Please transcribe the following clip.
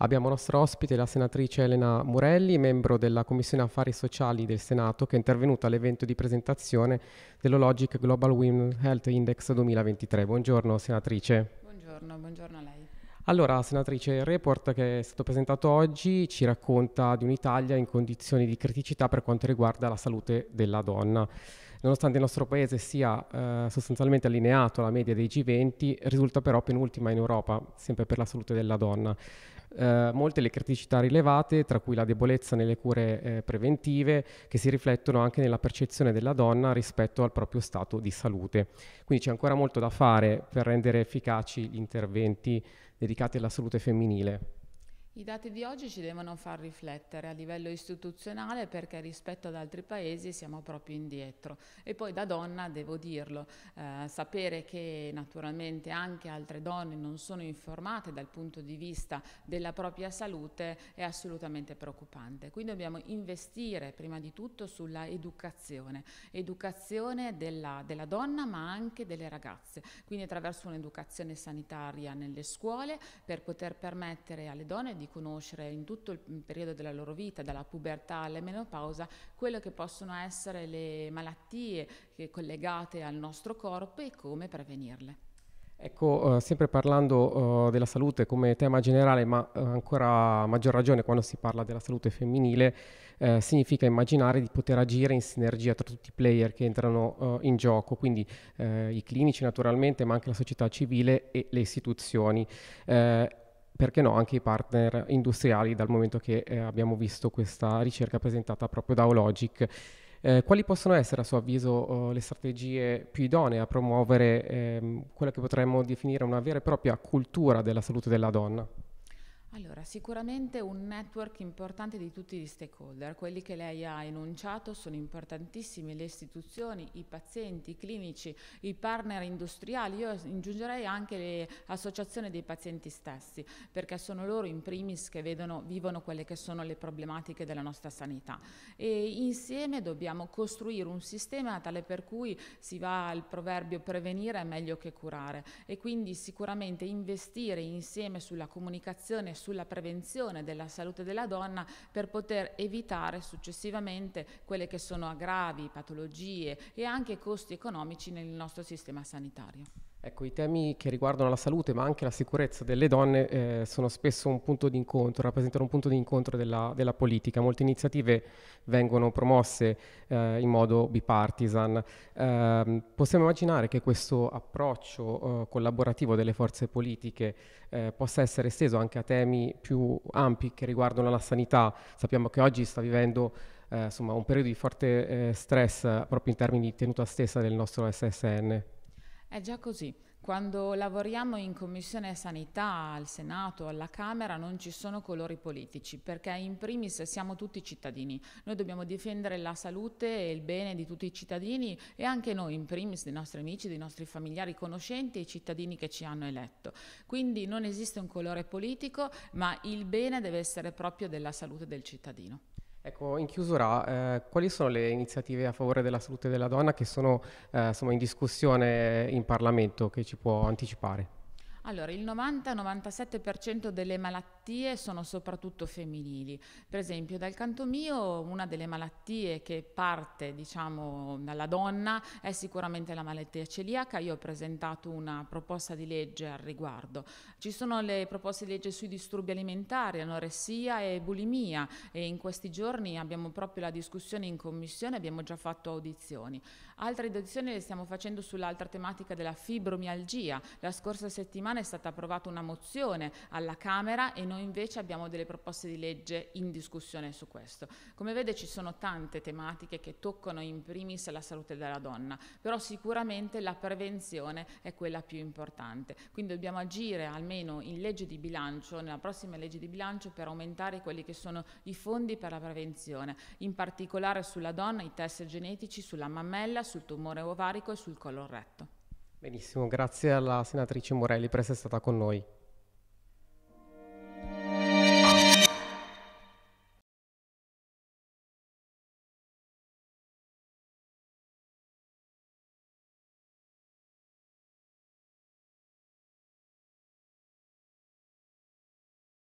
Abbiamo nostra ospite la senatrice Elena Murelli, membro della Commissione Affari Sociali del Senato, che è intervenuta all'evento di presentazione dello Logic Global Women Health Index 2023. Buongiorno senatrice. Buongiorno, buongiorno a lei. Allora, senatrice, il report che è stato presentato oggi ci racconta di un'Italia in condizioni di criticità per quanto riguarda la salute della donna. Nonostante il nostro paese sia eh, sostanzialmente allineato alla media dei G20, risulta però penultima in Europa, sempre per la salute della donna. Eh, molte le criticità rilevate, tra cui la debolezza nelle cure eh, preventive, che si riflettono anche nella percezione della donna rispetto al proprio stato di salute. Quindi c'è ancora molto da fare per rendere efficaci gli interventi dedicati alla salute femminile. I dati di oggi ci devono far riflettere a livello istituzionale perché rispetto ad altri paesi siamo proprio indietro e poi da donna devo dirlo, eh, sapere che naturalmente anche altre donne non sono informate dal punto di vista della propria salute è assolutamente preoccupante, quindi dobbiamo investire prima di tutto sulla educazione, educazione della, della donna ma anche delle ragazze, quindi attraverso un'educazione sanitaria nelle scuole per poter permettere alle donne di conoscere in tutto il mm, periodo della loro vita, dalla pubertà alla menopausa, quelle che possono essere le malattie collegate al nostro corpo e come prevenirle. Ecco, eh, sempre parlando eh, della salute come tema generale, ma eh, ancora a maggior ragione quando si parla della salute femminile, eh, significa immaginare di poter agire in sinergia tra tutti i player che entrano eh, in gioco, quindi eh, i clinici naturalmente, ma anche la società civile e le istituzioni perché no, anche i partner industriali, dal momento che eh, abbiamo visto questa ricerca presentata proprio da Ologic. Eh, quali possono essere, a suo avviso, eh, le strategie più idonee a promuovere ehm, quella che potremmo definire una vera e propria cultura della salute della donna? Allora, sicuramente un network importante di tutti gli stakeholder, quelli che lei ha enunciato sono importantissimi, le istituzioni, i pazienti, i clinici, i partner industriali, io aggiungerei anche le associazioni dei pazienti stessi, perché sono loro in primis che vedono, vivono quelle che sono le problematiche della nostra sanità e insieme dobbiamo costruire un sistema tale per cui si va al proverbio prevenire è meglio che curare e quindi sicuramente investire insieme sulla comunicazione sulla prevenzione della salute della donna per poter evitare successivamente quelle che sono aggravi, patologie e anche costi economici nel nostro sistema sanitario. Ecco, i temi che riguardano la salute ma anche la sicurezza delle donne eh, sono spesso un punto di incontro, rappresentano un punto d'incontro della, della politica. Molte iniziative vengono promosse eh, in modo bipartisan. Eh, possiamo immaginare che questo approccio eh, collaborativo delle forze politiche eh, possa essere esteso anche a temi più ampi che riguardano la sanità. Sappiamo che oggi sta vivendo eh, insomma, un periodo di forte stress proprio in termini di tenuta stessa del nostro SSN. È già così. Quando lavoriamo in Commissione Sanità al Senato, alla Camera, non ci sono colori politici, perché in primis siamo tutti cittadini. Noi dobbiamo difendere la salute e il bene di tutti i cittadini e anche noi, in primis, dei nostri amici, dei nostri familiari conoscenti e i cittadini che ci hanno eletto. Quindi non esiste un colore politico, ma il bene deve essere proprio della salute del cittadino. Ecco, in chiusura, eh, quali sono le iniziative a favore della salute della donna che sono eh, insomma, in discussione in Parlamento che ci può anticipare? Allora, il 90-97% delle malattie sono soprattutto femminili. Per esempio, dal canto mio, una delle malattie che parte, diciamo, dalla donna è sicuramente la malattia celiaca. Io ho presentato una proposta di legge al riguardo. Ci sono le proposte di legge sui disturbi alimentari, anoressia e bulimia e in questi giorni abbiamo proprio la discussione in commissione, abbiamo già fatto audizioni. Altre audizioni le stiamo facendo sull'altra tematica della fibromialgia. La scorsa settimana settimana è stata approvata una mozione alla Camera e noi invece abbiamo delle proposte di legge in discussione su questo. Come vede ci sono tante tematiche che toccano in primis la salute della donna, però sicuramente la prevenzione è quella più importante. Quindi dobbiamo agire almeno in legge di bilancio, nella prossima legge di bilancio, per aumentare quelli che sono i fondi per la prevenzione, in particolare sulla donna, i test genetici, sulla mammella, sul tumore ovarico e sul colon retto. Benissimo, grazie alla senatrice Morelli per essere stata con noi.